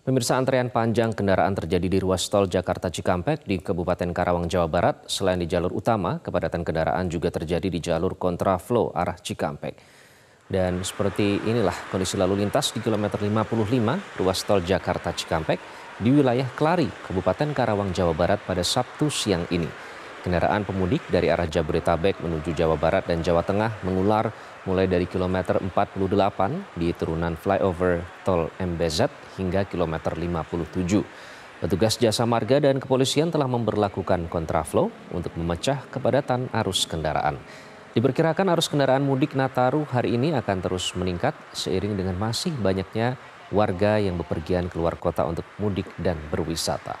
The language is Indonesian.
Pemirsa antrean panjang kendaraan terjadi di ruas tol Jakarta Cikampek di Kabupaten Karawang, Jawa Barat. Selain di jalur utama, kepadatan kendaraan juga terjadi di jalur kontraflow arah Cikampek. Dan seperti inilah kondisi lalu lintas di kilometer 55 ruas tol Jakarta Cikampek di wilayah Kelari Kabupaten Karawang, Jawa Barat pada Sabtu siang ini. Kendaraan pemudik dari arah Jabodetabek menuju Jawa Barat dan Jawa Tengah mengular mulai dari kilometer 48 di turunan flyover Tol MBZ hingga kilometer 57. Petugas Jasa Marga dan kepolisian telah memperlakukan kontraflow untuk memecah kepadatan arus kendaraan. Diperkirakan arus kendaraan mudik Nataru hari ini akan terus meningkat seiring dengan masih banyaknya warga yang bepergian keluar kota untuk mudik dan berwisata.